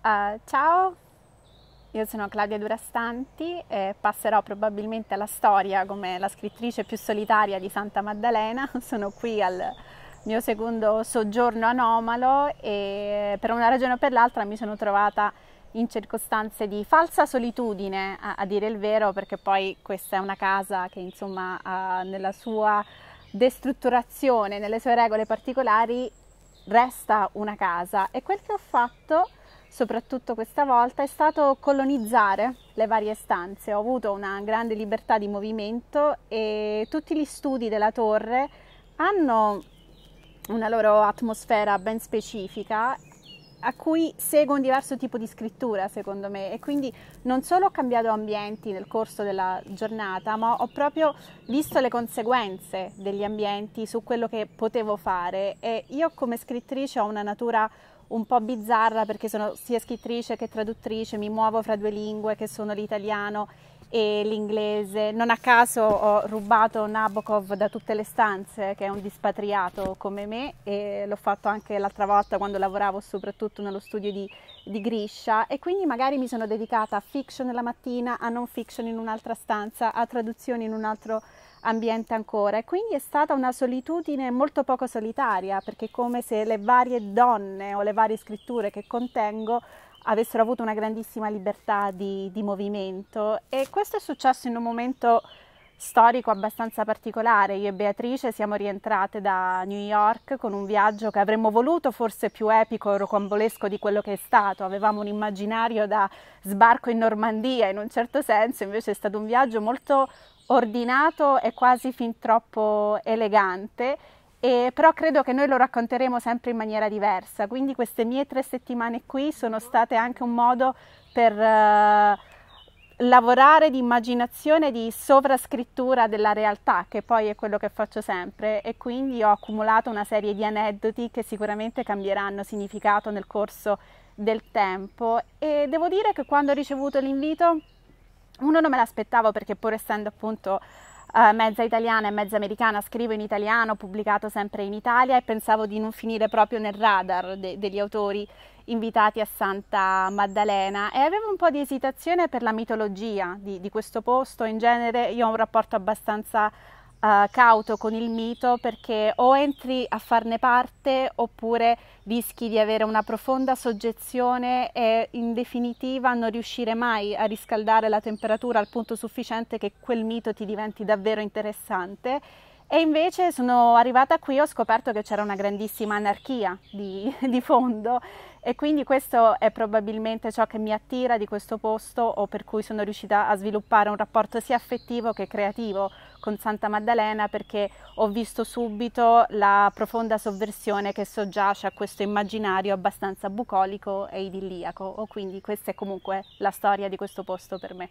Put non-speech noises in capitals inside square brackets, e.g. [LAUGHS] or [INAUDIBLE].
Uh, ciao, io sono Claudia Durastanti e passerò probabilmente alla storia come la scrittrice più solitaria di Santa Maddalena. [LAUGHS] Sono qui al mio secondo soggiorno anomalo e per una ragione o per l'altra mi sono trovata in circostanze di falsa solitudine, a, a dire il vero, perché poi questa è una casa che insomma ha, nella sua destrutturazione, nelle sue regole particolari, resta una casa e quel che ho fatto è soprattutto questa volta, è stato colonizzare le varie stanze. Ho avuto una grande libertà di movimento e tutti gli studi della torre hanno una loro atmosfera ben specifica a cui seguo un diverso tipo di scrittura secondo me e quindi non solo ho cambiato ambienti nel corso della giornata ma ho proprio visto le conseguenze degli ambienti su quello che potevo fare e io come scrittrice ho una natura un po' bizzarra perché sono sia scrittrice che traduttrice, mi muovo fra due lingue che sono l'italiano e l'inglese. Non a caso ho rubato Nabokov da tutte le stanze, che è un dispatriato come me, e l'ho fatto anche l'altra volta quando lavoravo soprattutto nello studio di, di Griscia. E quindi magari mi sono dedicata a fiction la mattina, a non fiction in un'altra stanza, a traduzioni in un altro ambiente ancora e quindi è stata una solitudine molto poco solitaria perché è come se le varie donne o le varie scritture che contengo avessero avuto una grandissima libertà di, di movimento e questo è successo in un momento storico abbastanza particolare. Io e Beatrice siamo rientrate da New York con un viaggio che avremmo voluto forse più epico e rocambolesco di quello che è stato. Avevamo un immaginario da sbarco in Normandia in un certo senso, invece è stato un viaggio molto ordinato e quasi fin troppo elegante, e però credo che noi lo racconteremo sempre in maniera diversa, quindi queste mie tre settimane qui sono state anche un modo per eh, lavorare di immaginazione, di sovrascrittura della realtà, che poi è quello che faccio sempre e quindi ho accumulato una serie di aneddoti che sicuramente cambieranno significato nel corso del tempo e devo dire che quando ho ricevuto l'invito uno non me l'aspettavo perché pur essendo appunto Uh, mezza italiana e mezza americana, scrivo in italiano, pubblicato sempre in Italia e pensavo di non finire proprio nel radar de- degli autori invitati a Santa Maddalena e avevo un po' di esitazione per la mitologia di, di questo posto, in genere io ho un rapporto abbastanza uh, cauto con il mito perché o entri a farne parte oppure rischi di avere una profonda soggezione e in definitiva non riuscire mai a riscaldare la temperatura al punto sufficiente che quel mito ti diventi davvero interessante e invece sono arrivata qui e ho scoperto che c'era una grandissima anarchia di, [LAUGHS] di, fondo e quindi questo è probabilmente ciò che mi attira di questo posto o per cui sono riuscita a sviluppare un rapporto sia affettivo che creativo con Santa Maddalena perché ho visto subito la profonda sovversione che soggiace a questo immaginario abbastanza bucolico e idilliaco. O quindi questa è comunque la storia di questo posto per me.